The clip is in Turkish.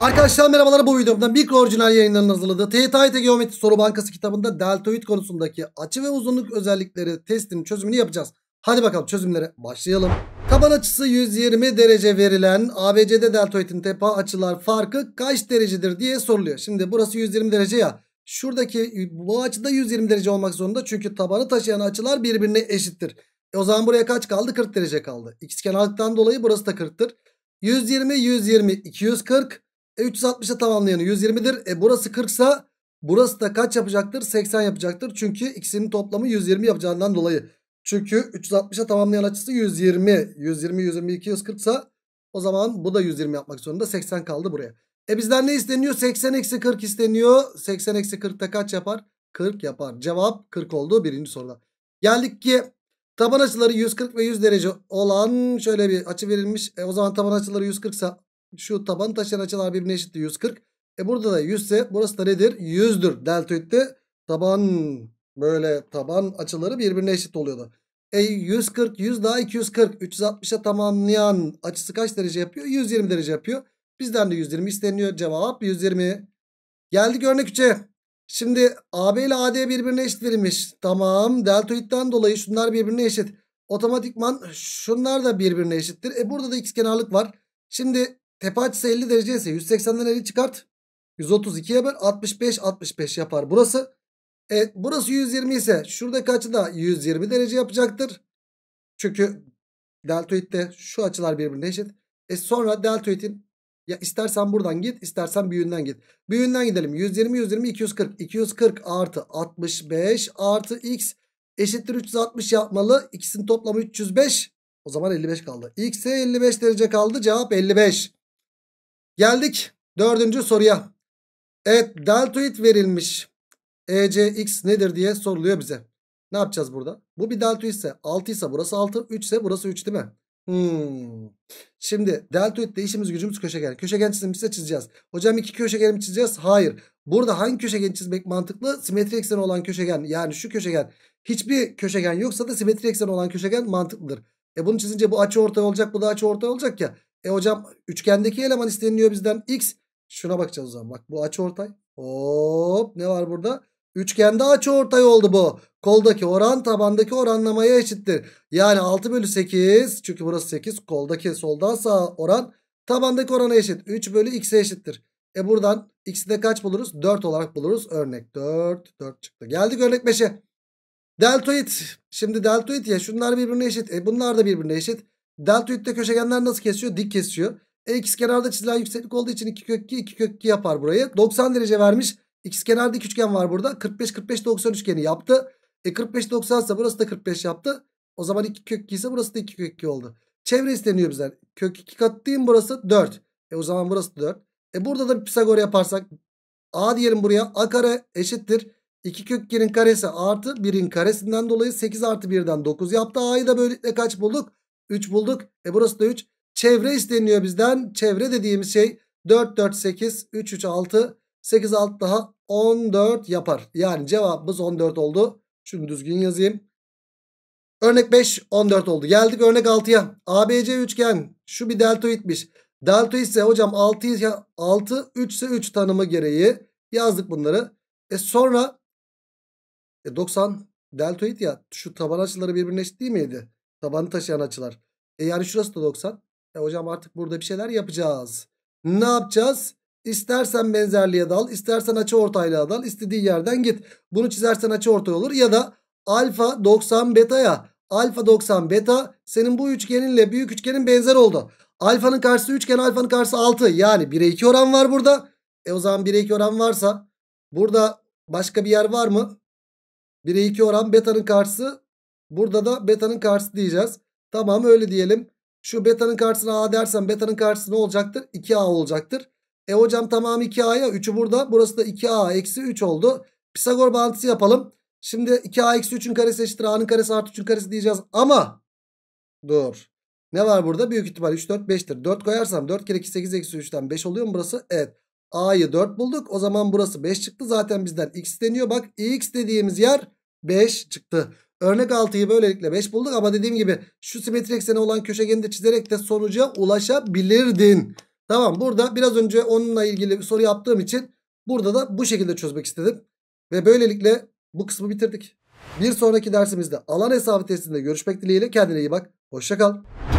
Arkadaşlar merhabalar bu videomda mikro orijinal yayınlarının hazırladığı TYT Geometri Soru Bankası kitabında deltoid konusundaki açı ve uzunluk özellikleri testinin çözümünü yapacağız. Hadi bakalım çözümlere başlayalım. Taban açısı 120 derece verilen ABCD deltoidin tepa açılar farkı kaç derecedir diye soruluyor. Şimdi burası 120 derece ya. Şuradaki bu açıda 120 derece olmak zorunda çünkü tabanı taşıyan açılar birbirine eşittir. E o zaman buraya kaç kaldı? 40 derece kaldı. X İkizkenarlıktan dolayı burası da 40'tır. 120, 120, 240. E 360'a tamamlayanı 120'dir. E burası 40 ise burası da kaç yapacaktır? 80 yapacaktır. Çünkü ikisinin toplamı 120 yapacağından dolayı. Çünkü 360'a tamamlayan açısı 120. 120, 122, 140 ise o zaman bu da 120 yapmak zorunda. 80 kaldı buraya. E bizden ne isteniyor? 80 eksi 40 isteniyor. 80 eksi 40 da kaç yapar? 40 yapar. Cevap 40 oldu birinci soruda. Geldik ki taban açıları 140 ve 100 derece olan şöyle bir açı verilmiş. E, o zaman taban açıları 140 ise şu taban taşıyan açılar birbirine eşittir 140. E burada da 100 ise burası da nedir? 100'dür. Deltoid'de taban böyle taban açıları birbirine eşit oluyordu. E 140 100 daha 240 360'a tamamlayan açısı kaç derece yapıyor? 120 derece yapıyor. Bizden de 120 isteniyor. Cevap 120. Geldik örnek 3'e. Şimdi AB ile AD birbirine eşit verilmiş. Tamam. Deltoid'den dolayı şunlar birbirine eşit. Otomatikman şunlar da birbirine eşittir. E burada da x kenarlık var. Şimdi Tepe açısı 50 derece ise 180'den 50 çıkart. 132'ye böl 65 65 yapar burası. Evet burası 120 ise şuradaki açı da 120 derece yapacaktır. Çünkü deltoidde şu açılar birbirine eşit. E sonra deltoidin ya istersen buradan git istersen büyüğünden git. Büyüğünden gidelim. 120 120 240. 240 artı 65 artı x eşittir 360 yapmalı. İkisinin toplamı 305. O zaman 55 kaldı. X'e 55 derece kaldı. Cevap 55. Geldik dördüncü soruya. Evet deltoid verilmiş. ECX nedir diye soruluyor bize. Ne yapacağız burada? Bu bir deltoid ise 6 ise burası 6 3 ise burası 3 değil mi? Hmm. Şimdi deltoidde işimiz gücümüz köşegen. Köşegen çizimimizi çizeceğiz. Hocam iki köşegen mi çizeceğiz? Hayır. Burada hangi köşegen çizmek mantıklı? Simetri ekseni olan köşegen. Yani şu köşegen. Hiçbir köşegen yoksa da simetri ekseni olan köşegen mantıklıdır. E bunu çizince bu açı ortay olacak, bu da açı ortay olacak ya. E hocam üçgendeki eleman isteniliyor bizden x. Şuna bakacağız o zaman. Bak bu açı ortay. Hop ne var burada? Üçgende açı ortay oldu bu. Koldaki oran tabandaki oranlamaya eşittir. Yani 6 bölü 8. Çünkü burası 8. Koldaki soldan sağa oran tabandaki orana eşit. 3 bölü x'e eşittir. E buradan x'i de kaç buluruz? 4 olarak buluruz. Örnek 4. 4 çıktı. Geldik örnek 5'e. Deltoid. Şimdi deltoid ya şunlar birbirine eşit. E bunlar da birbirine eşit. Delta üstte köşegenler nasıl kesiyor? Dik kesiyor. E x kenarda çizilen yükseklik olduğu için 2 kök 2 2 kök 2 yapar burayı. 90 derece vermiş. X kenarda iki üçgen var burada. 45 45 90 üçgeni yaptı. E 45 90 ise burası da 45 yaptı. O zaman 2 kök 2 ise burası da 2 kök 2 oldu. Çevre isteniyor bizden. Kök 2 katı değil burası? 4. E o zaman burası 4. E burada da bir Pisagor yaparsak A diyelim buraya. A kare eşittir. 2 kök 2'nin karesi artı 1'in karesinden dolayı 8 artı 1'den 9 yaptı. A'yı da böylelikle kaç bulduk? 3 bulduk. E burası da 3. Çevre isteniyor bizden. Çevre dediğimiz şey 4 4 8 3 3 6 8 6 daha 14 yapar. Yani cevabımız 14 oldu. Şunu düzgün yazayım. Örnek 5 14 oldu. Geldik örnek 6'ya. ABC üçgen şu bir deltoidmiş. Deltoid ise hocam 6 6 3 ise 3 tanımı gereği yazdık bunları. E sonra e 90 deltoid ya şu taban açıları birbirine eşit değil miydi? Tabanı taşıyan açılar. E yani şurası da 90. E hocam artık burada bir şeyler yapacağız. Ne yapacağız? İstersen benzerliğe dal, istersen açı ortaylığa dal, istediği yerden git. Bunu çizersen açı ortay olur ya da alfa 90 beta'ya. Alfa 90 beta senin bu üçgeninle büyük üçgenin benzer oldu. Alfanın karşısı üçgen, alfanın karşısı 6. Yani 1'e 2 oran var burada. E o zaman 1'e 2 oran varsa burada başka bir yer var mı? 1'e 2 oran betanın karşısı Burada da beta'nın karşısı diyeceğiz. Tamam öyle diyelim. Şu beta'nın karşısına A dersen beta'nın karşısı ne olacaktır? 2A olacaktır. E hocam tamam 2 a ya 3'ü burada. Burası da 2A eksi 3 oldu. Pisagor bağıntısı yapalım. Şimdi 2A eksi 3'ün karesi eşittir A'nın karesi artı 3'ün karesi diyeceğiz. Ama dur. Ne var burada? Büyük ihtimal 3, 4, 5'tir. 4 koyarsam 4 kere 2, 8 eksi 3'ten 5 oluyor mu burası? Evet. A'yı 4 bulduk. O zaman burası 5 çıktı. Zaten bizden x deniyor. Bak x dediğimiz yer 5 çıktı. Örnek 6'yı böylelikle 5 bulduk ama dediğim gibi şu simetri ekseni olan köşegeni de çizerek de sonuca ulaşabilirdin. Tamam burada biraz önce onunla ilgili bir soru yaptığım için burada da bu şekilde çözmek istedim. Ve böylelikle bu kısmı bitirdik. Bir sonraki dersimizde alan hesabı testinde görüşmek dileğiyle kendine iyi bak. Hoşçakal.